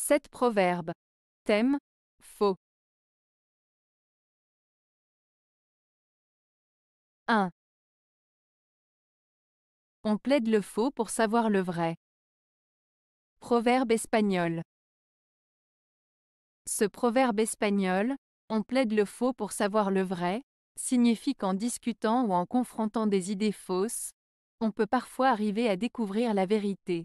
7 proverbes. Thème Faux. 1. On plaide le faux pour savoir le vrai. Proverbe espagnol. Ce proverbe espagnol, on plaide le faux pour savoir le vrai, signifie qu'en discutant ou en confrontant des idées fausses, on peut parfois arriver à découvrir la vérité.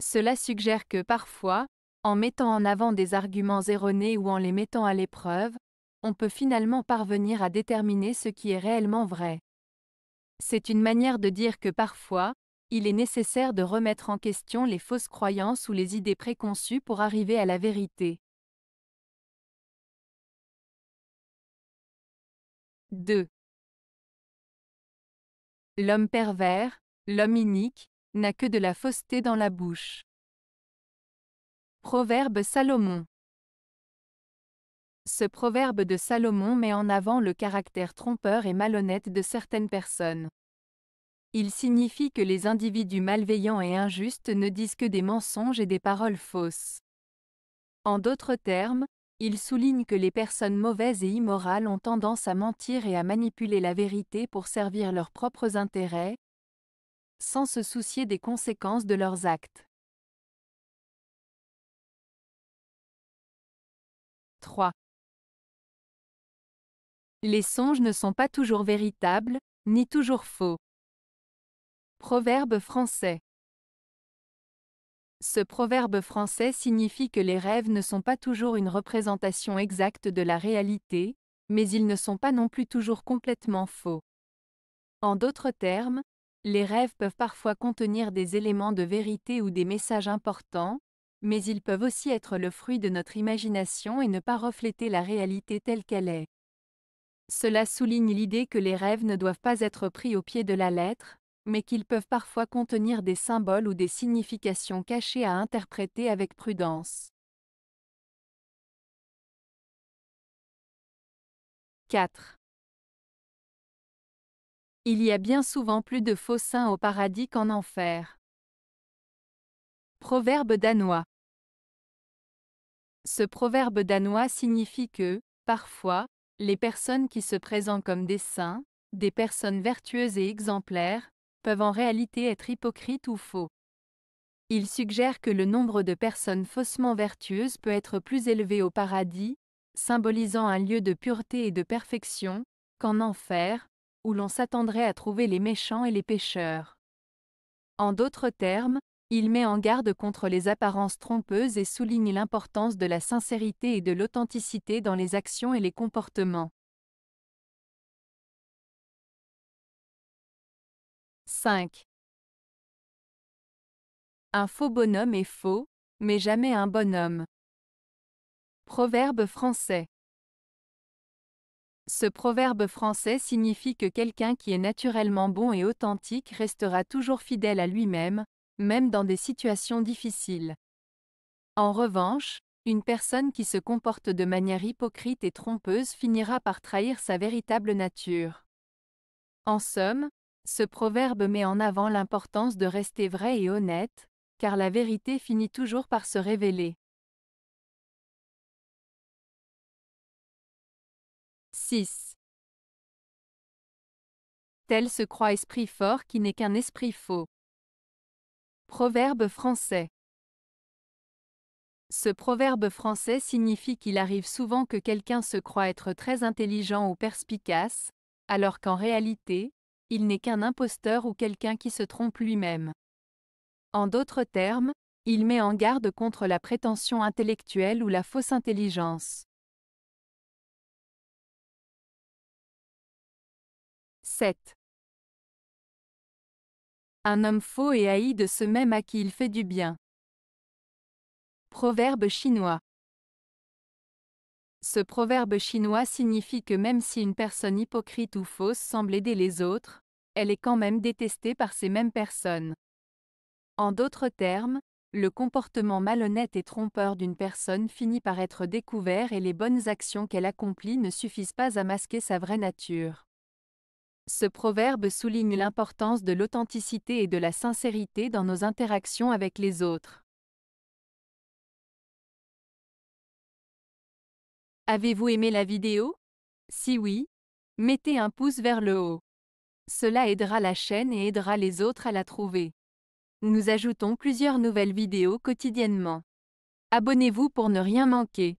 Cela suggère que parfois, en mettant en avant des arguments erronés ou en les mettant à l'épreuve, on peut finalement parvenir à déterminer ce qui est réellement vrai. C'est une manière de dire que parfois, il est nécessaire de remettre en question les fausses croyances ou les idées préconçues pour arriver à la vérité. 2. L'homme pervers, l'homme inique, n'a que de la fausseté dans la bouche. Proverbe Salomon Ce proverbe de Salomon met en avant le caractère trompeur et malhonnête de certaines personnes. Il signifie que les individus malveillants et injustes ne disent que des mensonges et des paroles fausses. En d'autres termes, il souligne que les personnes mauvaises et immorales ont tendance à mentir et à manipuler la vérité pour servir leurs propres intérêts, sans se soucier des conséquences de leurs actes. 3. Les songes ne sont pas toujours véritables, ni toujours faux. Proverbe français. Ce proverbe français signifie que les rêves ne sont pas toujours une représentation exacte de la réalité, mais ils ne sont pas non plus toujours complètement faux. En d'autres termes, les rêves peuvent parfois contenir des éléments de vérité ou des messages importants, mais ils peuvent aussi être le fruit de notre imagination et ne pas refléter la réalité telle qu'elle est. Cela souligne l'idée que les rêves ne doivent pas être pris au pied de la lettre, mais qu'ils peuvent parfois contenir des symboles ou des significations cachées à interpréter avec prudence. 4. Il y a bien souvent plus de faux saints au paradis qu'en enfer. Proverbe danois. Ce proverbe danois signifie que, parfois, les personnes qui se présentent comme des saints, des personnes vertueuses et exemplaires, peuvent en réalité être hypocrites ou faux. Il suggère que le nombre de personnes faussement vertueuses peut être plus élevé au paradis, symbolisant un lieu de pureté et de perfection, qu'en enfer, où l'on s'attendrait à trouver les méchants et les pécheurs. En d'autres termes, il met en garde contre les apparences trompeuses et souligne l'importance de la sincérité et de l'authenticité dans les actions et les comportements. 5. Un faux bonhomme est faux, mais jamais un bonhomme. Proverbe français. Ce proverbe français signifie que quelqu'un qui est naturellement bon et authentique restera toujours fidèle à lui-même, même dans des situations difficiles. En revanche, une personne qui se comporte de manière hypocrite et trompeuse finira par trahir sa véritable nature. En somme, ce proverbe met en avant l'importance de rester vrai et honnête, car la vérité finit toujours par se révéler. 6. Tel se croit esprit fort qui n'est qu'un esprit faux. Proverbe français. Ce proverbe français signifie qu'il arrive souvent que quelqu'un se croit être très intelligent ou perspicace, alors qu'en réalité, il n'est qu'un imposteur ou quelqu'un qui se trompe lui-même. En d'autres termes, il met en garde contre la prétention intellectuelle ou la fausse intelligence. 7. Un homme faux et haï de ce même à qui il fait du bien. Proverbe chinois. Ce proverbe chinois signifie que même si une personne hypocrite ou fausse semble aider les autres, elle est quand même détestée par ces mêmes personnes. En d'autres termes, le comportement malhonnête et trompeur d'une personne finit par être découvert et les bonnes actions qu'elle accomplit ne suffisent pas à masquer sa vraie nature. Ce proverbe souligne l'importance de l'authenticité et de la sincérité dans nos interactions avec les autres. Avez-vous aimé la vidéo Si oui, mettez un pouce vers le haut. Cela aidera la chaîne et aidera les autres à la trouver. Nous ajoutons plusieurs nouvelles vidéos quotidiennement. Abonnez-vous pour ne rien manquer.